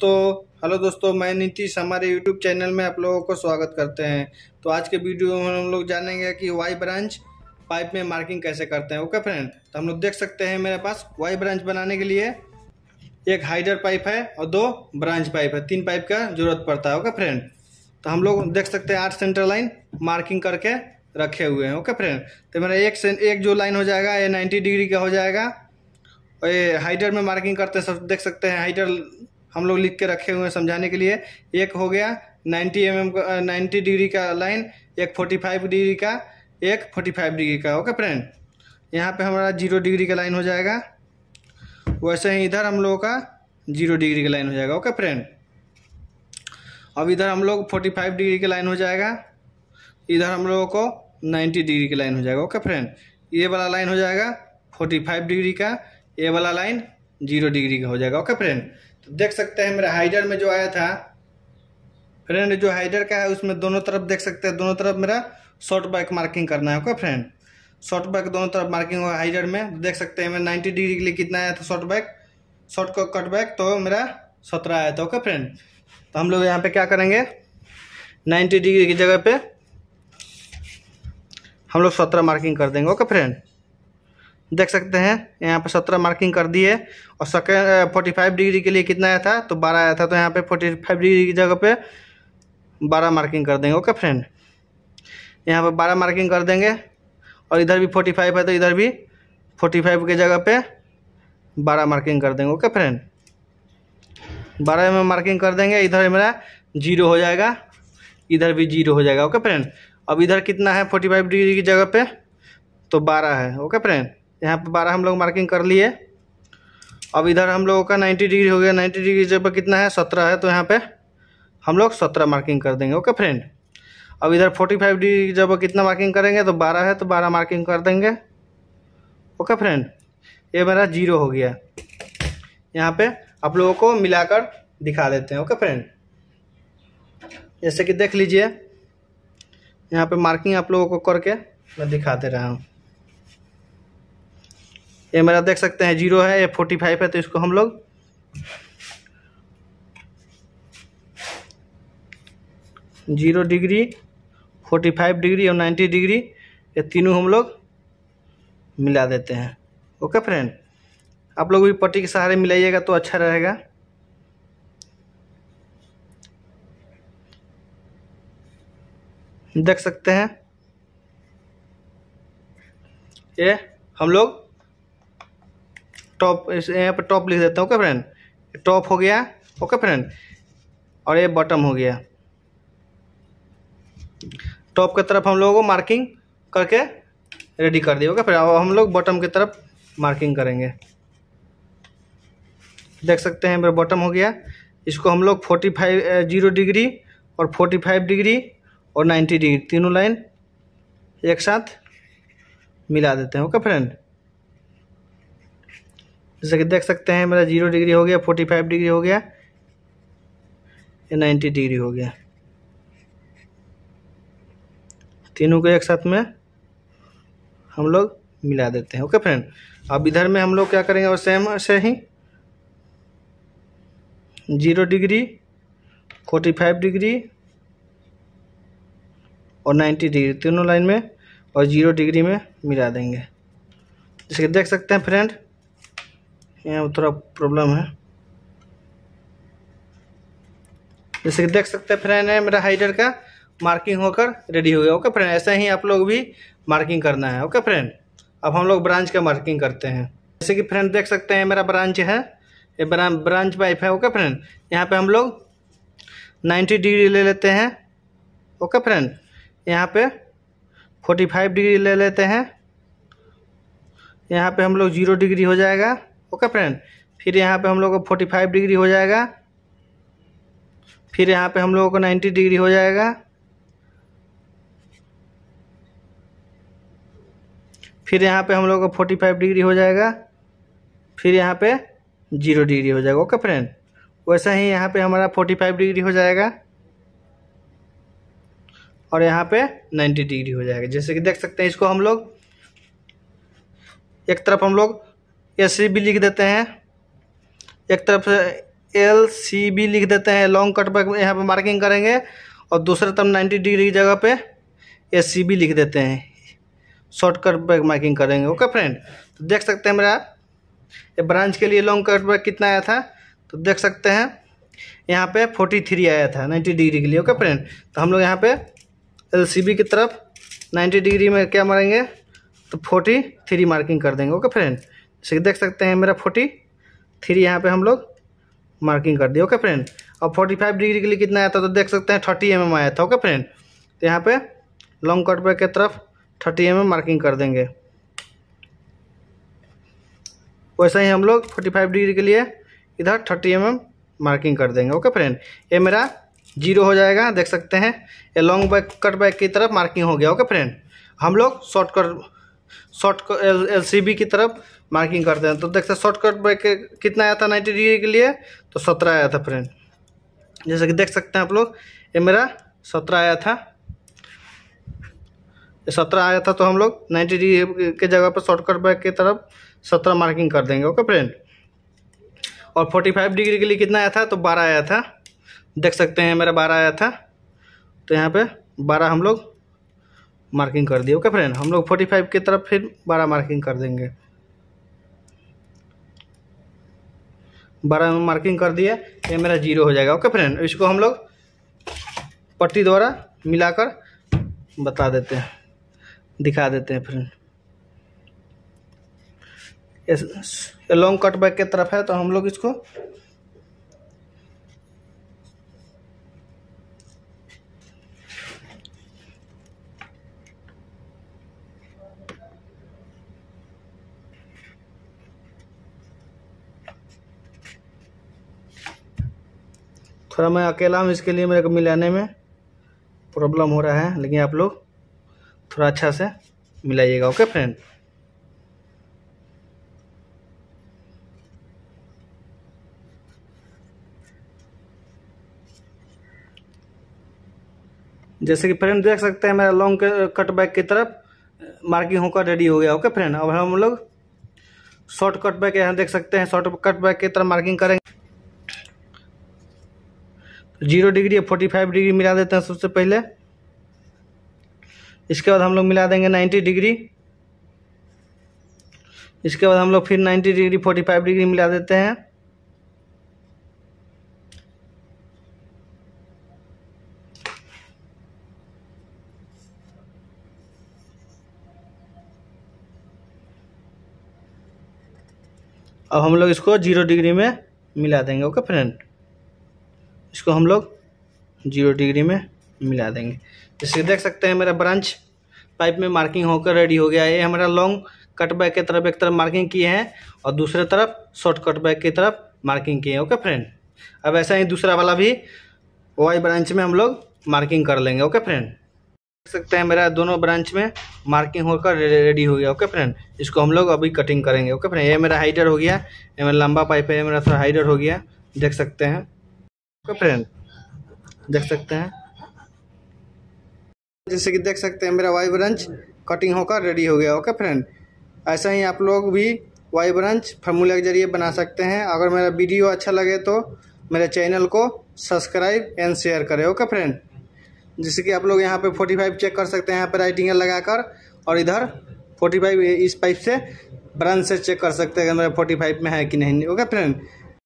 दोस्तों हेलो दोस्तों मैं नीतीश हमारे यूट्यूब चैनल में आप लोगों को स्वागत करते हैं तो आज के वीडियो में हम लोग जानेंगे कि वाई ब्रांच पाइप में मार्किंग कैसे करते हैं ओके फ्रेंड तो हम लोग देख सकते हैं मेरे पास वाई ब्रांच बनाने के लिए एक हाइडर पाइप है और दो ब्रांच पाइप है तीन पाइप का जरूरत पड़ता है ओके फ्रेंड तो हम लोग देख सकते हैं आठ सेंटर लाइन मार्किंग करके रखे हुए हैं ओके फ्रेंड तो मेरा एक एक जो लाइन हो जाएगा ये नाइन्टी डिग्री का हो जाएगा और ये हाइडर में मार्किंग करते हैं सब देख सकते हैं हाइडर हम लोग लिख के रखे हुए हैं समझाने के लिए एक हो गया 90 एम mm का नाइन्टी डिग्री का लाइन एक 45 डिग्री का एक 45 डिग्री का ओके फ्रेंड यहाँ पे हमारा जीरो डिग्री का लाइन हो जाएगा वैसे ही इधर हम लोगों का जीरो डिग्री का लाइन हो जाएगा ओके फ्रेंड अब इधर हम लोग 45 डिग्री का लाइन हो जाएगा इधर हम लोगों को 90 डिग्री का लाइन हो जाएगा ओके फ्रेंड ये वाला लाइन हो जाएगा 45 डिग्री का ये वाला लाइन जीरो डिग्री का हो जाएगा ओके फ्रेंड तो देख सकते हैं मेरा हाइडर में जो आया था फ्रेंड जो हाइडर का है उसमें दोनों तरफ देख सकते हैं दोनों तरफ मेरा शॉर्ट बैक मार्किंग करना है ओके फ्रेंड शॉर्ट बैक दोनों तरफ मार्किंग हुआ हाइडर में देख सकते हैं मेरा नाइन्टी डिग्री के लिए कितना आया था short back short cut back तो मेरा सत्रह आया था ओके फ्रेंड तो हम लोग यहाँ पे क्या करेंगे नाइन्टी डिग्री की जगह पे हम लोग सत्रह मार्किंग कर देंगे ओके फ्रेंड देख सकते हैं यहाँ पे सत्रह मार्किंग कर दिए और सेकेंड फोर्टी फाइव डिग्री के लिए कितना आया था तो बारह आया था तो यहाँ पे फोर्टी फाइव डिग्री की जगह पे बारह मार्किंग कर देंगे ओके फ्रेंड यहाँ पे बारह मार्किंग कर देंगे और इधर भी फोर्टी फाइव है तो इधर भी फोर्टी फाइव की जगह पे बारह मार्किंग कर देंगे ओके फ्रेंड बारह में मार्किंग कर देंगे इधर मेरा जीरो हो जाएगा इधर भी जीरो हो जाएगा ओके फ्रेंड अब इधर कितना है फोर्टी फाइव डिग्री की जगह पे तो बारह है ओके फ्रेंड यहाँ पर बारह हम लोग मार्किंग कर लिए अब इधर हम लोगों का नाइन्टी डिग्री हो गया नाइन्टी डिग्री जब कितना है सत्रह है तो यहाँ पे हम लोग सत्रह मार्किंग कर देंगे ओके फ्रेंड अब इधर फोर्टी फाइव डिग्री जब कितना मार्किंग करेंगे तो बारह है तो बारह मार्किंग कर देंगे ओके फ्रेंड ये मेरा जीरो हो गया यहाँ पे आप लोगों को मिलाकर दिखा देते हैं ओके फ्रेंड जैसे कि देख लीजिए यहाँ पे मार्किंग आप लोगों को करके मैं दिखा दे रहा हूँ ये मेरा देख सकते हैं जीरो है ये फोर्टी फाइव है तो इसको हम लोग zero degree forty five degree और नाइन्टी डिग्री ये तीनों हम लोग मिला देते हैं ओके फ्रेंड आप लोग भी पट्टी के सहारे मिलाइएगा तो अच्छा रहेगा देख सकते हैं ये हम लोग टॉप यहाँ पर टॉप लिख देता हूँ ओके फ्रेंड टॉप हो गया ओके फ्रेंड और ये बॉटम हो गया टॉप की तरफ हम लोगों को मार्किंग करके रेडी कर दिया ओके फिर अब हम लोग बॉटम की तरफ मार्किंग करेंगे देख सकते हैं मेरा बॉटम हो गया इसको हम लोग फोर्टी फाइव जीरो डिग्री और फोर्टी फाइव डिग्री और नाइन्टी डिग्री तीनों लाइन एक साथ मिला देते हैं ओके फ्रेंड जैसे कि देख सकते हैं मेरा जीरो डिग्री हो गया फोर्टी फाइव डिग्री हो गया या नाइन्टी डिग्री हो गया तीनों को एक साथ में हम लोग मिला देते हैं ओके फ्रेंड अब इधर में हम लोग क्या करेंगे और सेम से ही zero degree forty five degree और नाइन्टी डिग्री तीनों लाइन में और जीरो डिग्री में मिला देंगे जैसे देख सकते हैं फ्रेंड यहाँ थोड़ा प्रॉब्लम है जैसे कि देख सकते हैं फ्रेंड है मेरा हाइडर का मार्किंग होकर रेडी हो गया ओके फ्रेंड ऐसा ही आप लोग भी मार्किंग करना है ओके फ्रेंड अब हम लोग ब्रांच का मार्किंग करते हैं जैसे कि फ्रेंड देख सकते हैं मेरा ब्रांच है ये ब्रांच वाइफ है ओके फ्रेंड यहाँ पे हम लोग 90 डिग्री ले लेते हैं ओके फ्रेंड यहाँ पे 45 डिग्री ले लेते हैं यहाँ पे हम लोग जीरो डिग्री हो जाएगा ओके फ्रेंड फिर यहाँ पे हम लोग को फोर्टी फाइव डिग्री हो जाएगा फिर यहाँ पे हम लोगों को नाइन्टी डिग्री हो जाएगा फिर यहाँ पे हम लोग को फोर्टी फाइव डिग्री हो जाएगा फिर यहाँ पे जीरो डिग्री हो जाएगा ओके फ्रेंड वैसा ही यहाँ पे हमारा फोर्टी फाइव डिग्री हो जाएगा और यहाँ पे नाइन्टी डिग्री हो जाएगा जैसे कि देख सकते हैं इसको हम लोग एक तरफ हम लोग एस भी लिख देते हैं एक तरफ से एल सी बी लिख देते हैं लॉन्ग कट पर यहाँ पर मार्किंग करेंगे और दूसरे तरफ 90 डिग्री की जगह पे एस सी बी लिख देते हैं शॉर्ट कट पर मार्किंग करेंगे ओके फ्रेंड तो देख सकते हैं मेरा ये ब्रांच के लिए लॉन्ग कट पर कितना आया था तो देख सकते हैं यहाँ पे 43 आया था 90 डिग्री के लिए ओके फ्रेंड तो हम लोग यहाँ पे एल सी बी की तरफ 90 डिग्री में क्या मारेंगे तो 43 मार्किंग कर देंगे ओके फ्रेंड से देख सकते हैं मेरा फोर्टी थ्री यहाँ पर हम लोग मार्किंग कर दिए ओके फ्रेंड और फोर्टी फाइव डिग्री के लिए कितना आया था तो देख सकते हैं थर्टी एम mm आया था ओके फ्रेंड तो यहाँ पे लॉन्ग कट पर के तरफ थर्टी एम मार्किंग कर देंगे वैसा ही हम लोग फोर्टी फाइव डिग्री के लिए इधर थर्टी एम मार्किंग कर देंगे ओके फ्रेंड ये मेरा जीरो हो जाएगा देख सकते हैं ये लॉन्ग बैक कट बैक की तरफ मार्किंग हो गया ओके फ्रेंड हम लोग short cut short L C की तरफ मार्किंग करते हैं तो देखते हैं शॉर्टकट ब्रेक कितना आया था नाइन्टी डिग्री के लिए तो सत्रह आया था फ्रेंड जैसे कि देख सकते हैं आप लोग ये मेरा सत्रह आया था सत्रह आया था तो हम लोग नाइन्टी डिग्री के जगह पर शॉर्टकट ब्रेक की तरफ सत्रह मार्किंग कर देंगे ओके फ्रेंड और फोर्टी फाइव डिग्री के लिए कितना आया था तो बारह आया था देख सकते हैं मेरा बारह आया था तो यहाँ पर बारह हम लोग मार्किंग कर दिए ओके फ्रेंड हम लोग फोर्टी फाइव की तरफ फिर बारह मार्किंग कर देंगे बारह मार्किंग कर दिए ये मेरा जीरो हो जाएगा ओके फ्रेंड इसको हम लोग पट्टी द्वारा मिलाकर बता देते हैं दिखा देते हैं फ्रेंड लॉन्ग कट बैक की तरफ है तो हम लोग इसको थोड़ा मैं अकेला हूँ इसके लिए मेरे को मिलाने में प्रॉब्लम हो रहा है लेकिन आप लोग थोड़ा अच्छा से मिलाइएगा ओके फ्रेंड जैसे कि फ्रेंड देख सकते हैं मेरा लॉन्ग कट बैक की तरफ मार्किंग होकर रेडी हो गया ओके फ्रेंड अब हम लोग शॉर्ट कट बैक यहाँ देख सकते हैं शॉर्ट कट बैक की तरफ मार्किंग करेंगे जीरो डिग्री या फोर्टी फाइव डिग्री मिला देते हैं सबसे पहले इसके बाद हम लोग मिला देंगे नाइन्टी डिग्री इसके बाद हम लोग फिर ninety degree forty five degree मिला देते हैं अब हम लोग इसको जीरो डिग्री में मिला देंगे ओके फ्रेंड इसको हम लोग जीरो डिग्री में मिला देंगे जैसे देख सकते हैं मेरा ब्रांच पाइप में मार्किंग होकर रेडी हो गया है ये हमारा लॉन्ग कट बैक की तरफ एक तरफ मार्किंग किए हैं और दूसरे तरफ शॉर्ट कट बैक की तरफ मार्किंग किए हैं ओके फ्रेंड अब ऐसा ही दूसरा वाला भी वाई ब्रांच में हम लोग मार्किंग कर लेंगे ओके फ्रेंड देख सकते हैं मेरा दोनों ब्रांच में मार्किंग होकर रेडी हो गया ओके फ्रेंड इसको हम लोग अभी कटिंग करेंगे ओके फ्रेंड ये मेरा हाइडर हो गया ये मेरा लंबा पाइप है ये मेरा थोड़ा हाइडर हो गया देख सकते हैं फ्रेंड तो देख सकते हैं जैसे कि देख सकते हैं मेरा वाई ब्रांच कटिंग होकर रेडी हो गया ओके फ्रेंड ऐसा ही आप लोग भी वाई ब्रांच फार्मूला के जरिए बना सकते हैं अगर मेरा वीडियो अच्छा लगे तो मेरे चैनल को सब्सक्राइब एंड शेयर करें ओके फ्रेंड जैसे कि आप लोग यहाँ पे 45 चेक कर सकते हैं यहाँ पे राइटिंग लगाकर और इधर 45 इस पाइप से ब्रंच से चेक कर सकते हैं मेरा 45 में है कि नहीं ओके फ्रेंड